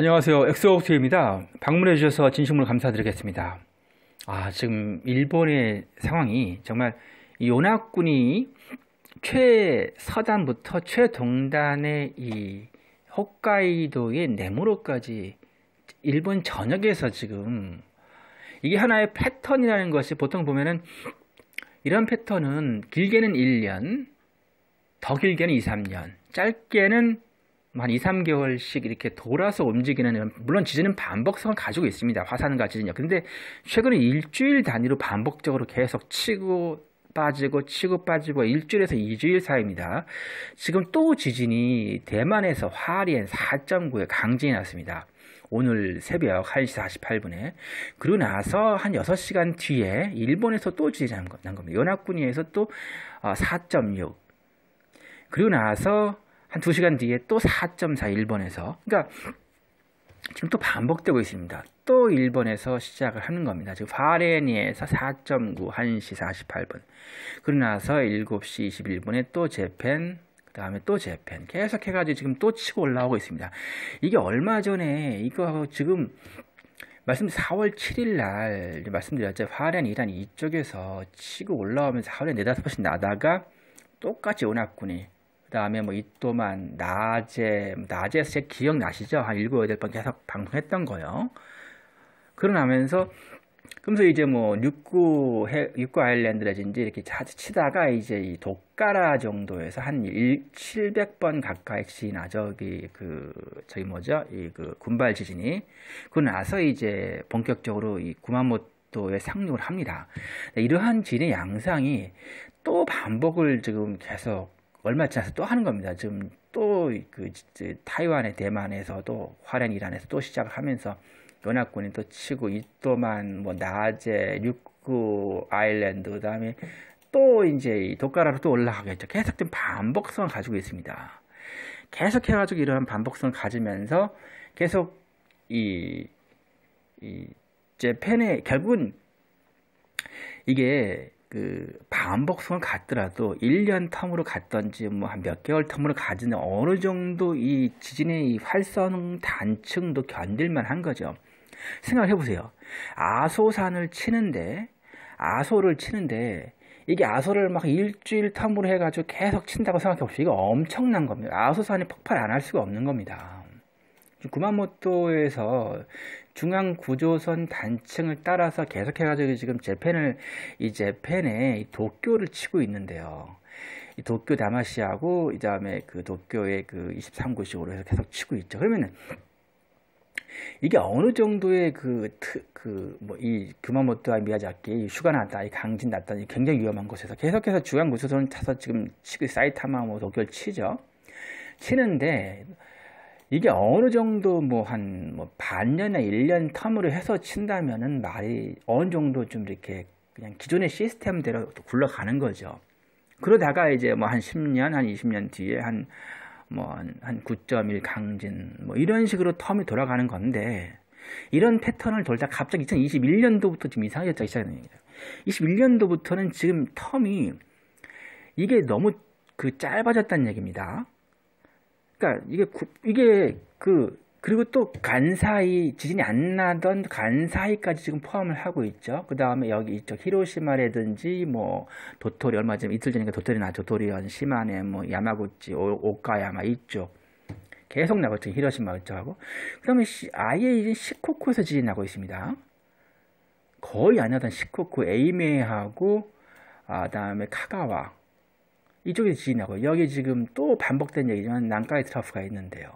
안녕하세요. 엑소업스입니다. 방문해 주셔서 진심으로 감사드리겠습니다. 아, 지금 일본의 상황이 정말 요나군이 최서단부터 최동단의 이 홋카이도의 네모로까지 일본 전역에서 지금 이게 하나의 패턴이라는 것이 보통 보면은 이런 패턴은 길게는 1년, 더 길게는 2, 3년, 짧게는 한 2, 3개월씩 이렇게 돌아서 움직이는 물론 지진은 반복성을 가지고 있습니다. 화산과 지진이요. 근데 최근에 일주일 단위로 반복적으로 계속 치고 빠지고 치고 빠지고 일주일에서 2주일 사이입니다. 지금 또 지진이 대만에서 화리엔 4.9의 강진이 났습니다. 오늘 새벽 1시 48분에 그리고 나서 한 6시간 뒤에 일본에서 또 지진이 난 겁니다. 연합군위에서 또 4.6 어, 그리고 나서 한 2시간 뒤에 또 4.41번에서 그러니까 지금 또 반복되고 있습니다. 또 1번에서 시작을 하는 겁니다. 지금 파레니에서 4.9, 1시 48분. 그러고 나서 7시 21분에 또 재팬, 그 다음에 또 재팬. 계속 해가지고 지금 또 치고 올라오고 있습니다. 이게 얼마 전에 이거하고 지금 말씀 4월 7일 날 말씀드렸죠. 화롄, 이란 이쪽에서 치고 올라오면서 하루에 4, 5번씩 나다가 똑같이 오하군이 그 다음에 뭐 이또만 낮에 낮에서 제 기억 나시죠? 한 일곱 여덟 번 계속 방송했던 거요. 그러면서그러서 이제 뭐 육구 해, 육구 아일랜드라든지 이렇게 자주 치다가 이제 이 독가라 정도에서 한 일, 700번 가까이씩 나 저기 그 저기 뭐죠 이 그 군발 지진이 그 나서 이제 본격적으로 이 구마모토에 상륙을 합니다. 네, 이러한 지진의 양상이 또 반복을 지금 계속 얼마 지나서 또 하는 겁니다. 지금 또그 타이완의 대만에서도 화롄 이란에서 또 시작을 하면서 연합군이 또 치고 이또만 뭐 낮에 육구 아일랜드 그다음에 또 이제 독가라로 또 올라가겠죠. 계속된 반복성을 가지고 있습니다. 계속해 가지고 이러한 반복성을 가지면서 계속 이, 이 재팬의 결국은 이게 그 반복성을 갖더라도 1년 텀으로 갔던지 뭐 한 몇 개월 텀으로 가지는 어느 정도 이 지진의 이 활성 단층도 견딜만 한 거죠. 생각해 을 보세요. 아소산을 치는데 아소를 치는데 이게 아소를 막 일주일 텀으로 해가지고 계속 친다고 생각해 보시죠. 이거 엄청난 겁니다. 아소산이 폭발 안 할 수가 없는 겁니다. 구마모토에서 중앙 구조선 단층을 따라서 계속해가지고 지금 재팬을 이 재팬에 도쿄를 치고 있는데요. 이 도쿄 다마시하고 이 다음에 그 도쿄의 그 23구식으로 해서 계속 치고 있죠. 그러면은 이게 어느 정도의 그, 그, 뭐, 이, 규마모토와 미야자키, 휴가 났다, 이 강진 났다, 이 굉장히 위험한 곳에서 계속해서 중앙 구조선을 타서 지금 치고 사이타마, 뭐, 도쿄를 치죠. 치는데, 이게 어느 정도 뭐 한뭐 반년에나 1년 텀으로 해서 친다면은 말이 어느 정도 좀 이렇게 그냥 기존의 시스템대로 굴러가는 거죠. 그러다가 이제 뭐 한 10년, 한 20년 뒤에 한 뭐한 한9.1 강진 뭐 이런 식으로 텀이 돌아가는 건데 이런 패턴을 돌다 갑자기 2021년도부터 지금 이상해졌기 시작합니다. 21년도부터는 지금 텀이 이게 너무 그 짧아졌다는 얘기입니다. 그러니까 이게 구, 이게 그 그리고 또 간사이 지진이 안 나던 간사이까지 지금 포함을 하고 있죠. 그 다음에 여기 이쪽 히로시마라든지 뭐 도토리 얼마 전 이틀 전인가 도토리 나 도토리현 시마네 뭐 야마구치 오, 오카야마 이쪽 계속 나고 있죠. 히로시마 이쪽하고 그러면 시, 아예 이제 시코쿠에서 지진 나고 있습니다. 거의 안 나던 시코쿠 에이메하고아그 다음에 카가와 이쪽에 지진하고 여기 지금 또 반복된 얘기지만 난카이 트라프가 있는데요.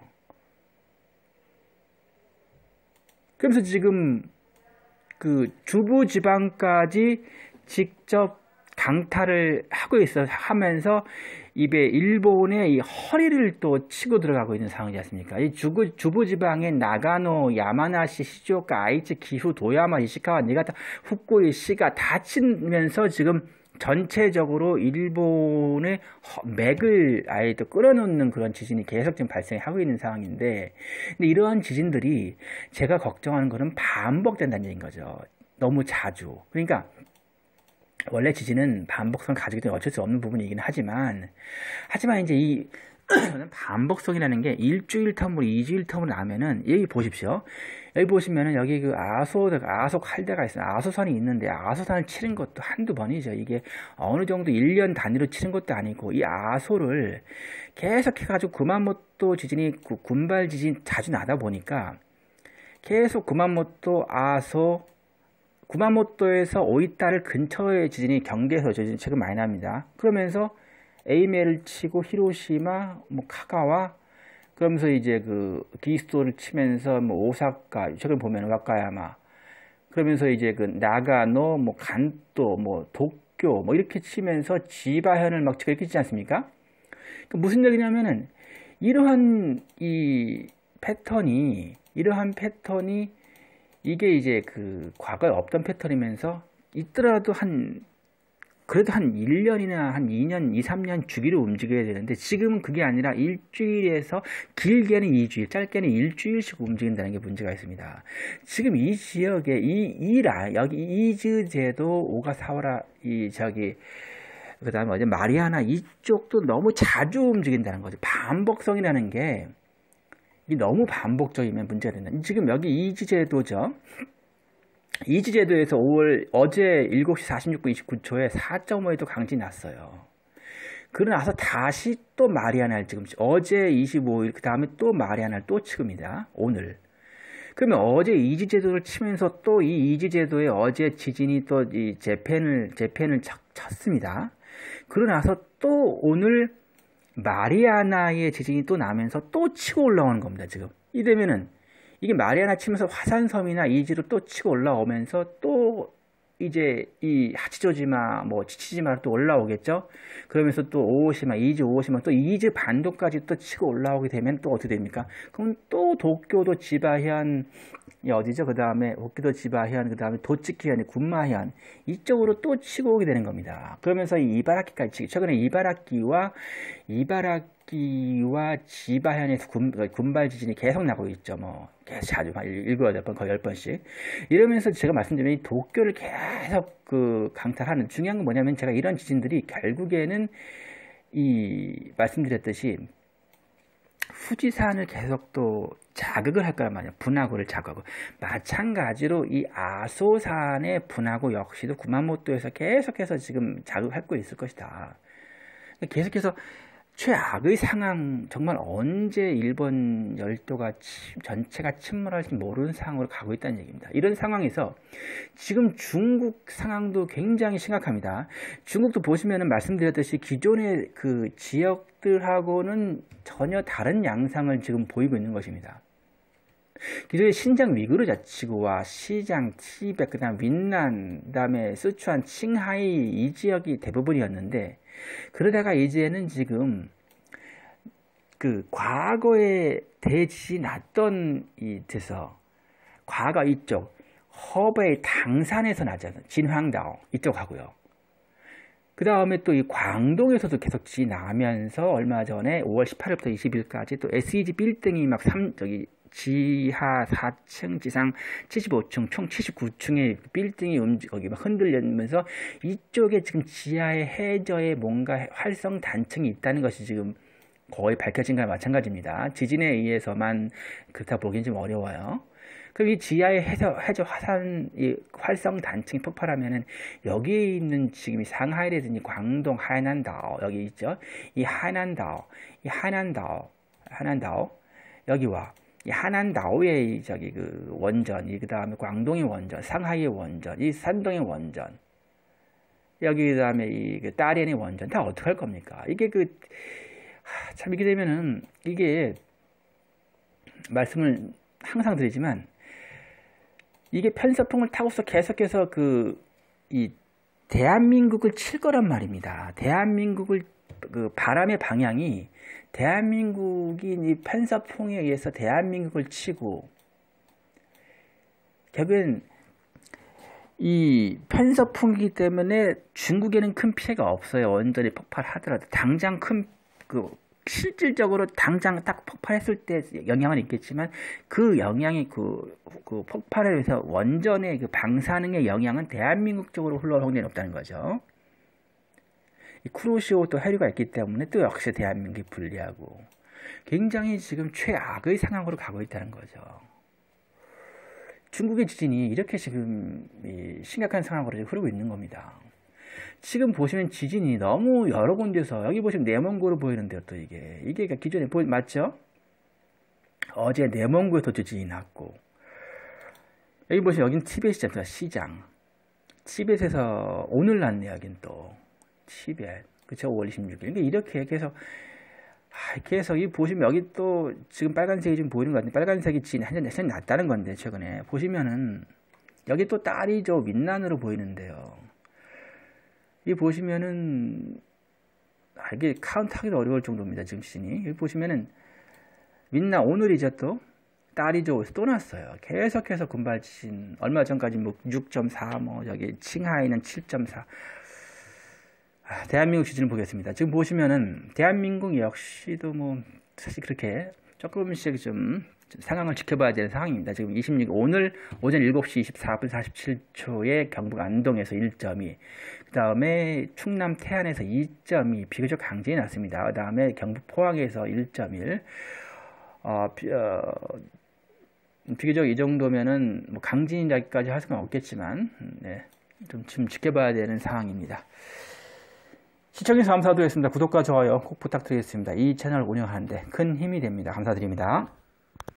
그래서 지금 그 주부 지방까지 직접 강타를 하고 있어 하면서 입에 일본의 이 허리를 또 치고 들어가고 있는 상황이지 않습니까? 이 주부, 주부 지방의 나가노, 야마나시, 시조오카 아이치, 기후, 도야마, 이시카와 니가타, 후쿠이 시가 다치면서 지금 전체적으로 일본의 맥을 아예 또 끌어놓는 그런 지진이 계속 지금 발생하고 있는 상황인데, 근데 이러한 지진들이 제가 걱정하는 것은 반복된다는 얘기인 거죠. 너무 자주. 그러니까 원래 지진은 반복성 을 가지기 때문에 어쩔 수 없는 부분이긴 하지만, 하지만 이제 이 반복성이라는 게 일주일 텀으로 이주일 텀으로 나면은 여기 보십시오. 여기 보시면은 여기 그 아소 아소 칼대가 있어요. 아소산이 있는데 아소산을 치른 것도 한두 번이죠. 이게 어느 정도 1년 단위로 치른 것도 아니고 이 아소를 계속 해 가지고 구만모토 지진이 군발 지진 자주 나다 보니까 계속 구만모토 아소 구마모토에서 오이타를 근처의 지진이 경계에서 지진 최근 많이 납니다. 그러면서 에이메를 치고 히로시마, 뭐 카가와 그러면서 이제 그 기스토를 치면서 뭐 오사카, 최근 보면 와카야마 그러면서 이제 그 나가노, 뭐 간또, 뭐 도쿄 뭐 이렇게 치면서 지바현을 막 치고 이렇게 치지 않습니까? 그 무슨 얘기냐면은 이러한 이 패턴이 이러한 패턴이 이게 이제 그 과거에 없던 패턴이면서 있더라도 한 그래도 한 1년이나 한 2년, 2, 3년 주기로 움직여야 되는데 지금은 그게 아니라 일주일에서 길게는 2주일, 짧게는 일주일씩 움직인다는 게 문제가 있습니다. 지금 이 지역에 이 이라 여기 이즈제도 오가 사오라 이 저기 그다음에 어제 마리아나 이쪽도 너무 자주 움직인다는 거죠. 반복성이라는 게 너무 반복적이면 문제가 된다. 지금 여기 이즈제도죠 이 지제도에서 5월 어제 7시 46분 29초에 4.5에도 강진 났어요. 그러나서 다시 또 마리아날 지금 어제 25일 그 다음에 또 마리아날 또지금니다 오늘 그러면 어제 이지 제도를 치면서 또 이 이지 제도에 어제 지진이 또 이 재팬을 재팬을 쳤습니다. 그러나서 또 오늘 마리아나의 지진이 또 나면서 또 치고 올라오는 겁니다. 지금 이 되면은 이게 마리아나 치면서 화산섬이나 이지로 또 치고 올라오면서 또 이제 이 하치조지마 뭐 치치지마로 또 올라오겠죠. 그러면서 또 오오시마 이즈 오오시마 또 이즈 반도까지 또 치고 올라오게 되면 또 어떻게 됩니까? 그럼 또 도쿄도 지바현 어디죠? 그 다음에 홋키도 지바현 그 다음에 도치키현 군마현 이쪽으로 또 치고 오게 되는 겁니다. 그러면서 이 이바라키까지 치기 최근에 이바라키와 이바라키 터키와 지바현에서 군, 군발 지진이 계속 나고 있죠. 뭐 계속 자주 한 일곱 여덟 번 거의 열 번씩 이러면서 제가 말씀드린 도쿄를 계속 그 강탈하는 중요한 건 뭐냐면 제가 이런 지진들이 결국에는 이 말씀드렸듯이 후지산을 계속 또 자극을 할 거란 말이에요. 분화구를 자극하고. 마찬가지로 이 아소산의 분화구 역시도 구마모토에서 계속해서 지금 자극할 거 있을 것이다. 계속해서 최악의 상황 정말 언제 일본 열도가 침, 전체가 침몰할지 모르는 상황으로 가고 있다는 얘기입니다. 이런 상황에서 지금 중국 상황도 굉장히 심각합니다. 중국도 보시면은 말씀드렸듯이 기존의 그 지역들하고는 전혀 다른 양상을 지금 보이고 있는 것입니다. 기존의 신장 위구르 자치구와 시장, 티벳, 그다음 윈난, 그다음에 쓰촨, 칭하이 이 지역이 대부분이었는데 그러다가 이제는 지금 그 과거에 대지 났던 이 데서 과거 이쪽 허베이 당산에서 나잖아요. 진황다오 이쪽하고요. 그 다음에 또 이 광동에서도 계속 지나면서 얼마 전에 5월 18일부터 20일까지 또 SEG 빌딩이 막 3, 저기 지하 4층, 지상 75층, 총 79층의 빌딩이 움직, 여기 막 흔들리면서 이쪽에 지금 지하의 해저에 뭔가 활성 단층이 있다는 것이 지금 거의 밝혀진 거과 마찬가지입니다. 지진에 의해서만 그렇다 보기엔 좀 어려워요. 그럼 이 지하의 해저, 해저 화산, 이 활성 단층이 폭발하면은 여기에 있는 지금 상하이라든지 광동, 하난다오, 여기 있죠? 이 하난다오, 이 하난다오, 하난다오, 여기와 하난 다오의 저기 그 원전, 이 그 다음에 광동의 원전, 상하이의 원전, 이 산동의 원전, 여기 그 다음에 이그 따리엔의 원전 다 어떻게 할 겁니까? 이게 그 참 이게 렇 되면은 이게 말씀을 항상 드리지만 이게 편서풍을 타고서 계속해서 그 이 대한민국을 칠 거란 말입니다. 대한민국을 그 바람의 방향이 대한민국이이 판사풍에 의해서 대한민국을 치고 결국엔 이 편서풍이기 때문에 중국에는 큰 피해가 없어요. 원전히 폭발하더라도 당장 큰 그 실질적으로 당장 딱 폭발했을 때 영향은 있겠지만 그 영향이 그, 그 폭발에 의해서 원전의 그 방사능의 영향은 대한민국 쪽으로 흘러오는 일 없다는 거죠. 크로시오또 해류가 있기 때문에 또 역시 대한민국이 불리하고 굉장히 지금 최악의 상황으로 가고 있다는 거죠. 중국의 지진이 이렇게 지금 이 심각한 상황으로 지금 흐르고 있는 겁니다. 지금 보시면 지진이 너무 여러 군데서 여기 보시면 내몽고로 보이는데요 또 이게 이게 그러니까 기존에 보 맞죠? 어제 내몽고에서 지진이 났고 여기 보시면 여기는 티벳이잖아요 시장 티벳에서 오늘 났네 여긴 또 12일. 그쵸? 5월 26일. 그러 그러니까 이렇게 계속, 이렇게 아, 해서 이 보시면 여기 또 지금 빨간색이 좀 보이는 것 같은데 빨간색이 진 한전 대신 났다는 건데 최근에 보시면은 여기 또 딸이 저 윗난으로 보이는데요. 이 보시면은 아, 이게 카운트하기도 어려울 정도입니다. 지금 시즌이. 여기 보시면은 윗나 오늘이죠 또 딸이 저또 기서 났어요. 계속해서 군발 지진 얼마 전까지 뭐 6.4, 뭐 여기 칭하이는 7.4 아, 대한민국 지진을 보겠습니다. 지금 보시면은 대한민국 역시도 뭐 사실 그렇게 조금씩 좀 상황을 지켜봐야 되는 상황입니다. 지금 26 오늘 오전 7시 24분 47초에 경북 안동에서 1이그 다음에 충남 태안에서 2이 비교적 강진이 났습니다. 그 다음에 경북 포항에서 1.1, 어, 비, 어, 비교적 이 정도면은 뭐 강진이라기까지 할 수는 없겠지만 음, 네, 좀 지금 지켜봐야 되는 상황입니다. 시청해서 주셔 감사드리겠습니다. 구독과 좋아요 꼭 부탁드리겠습니다. 이 채널 운영하는데 큰 힘이 됩니다. 감사드립니다.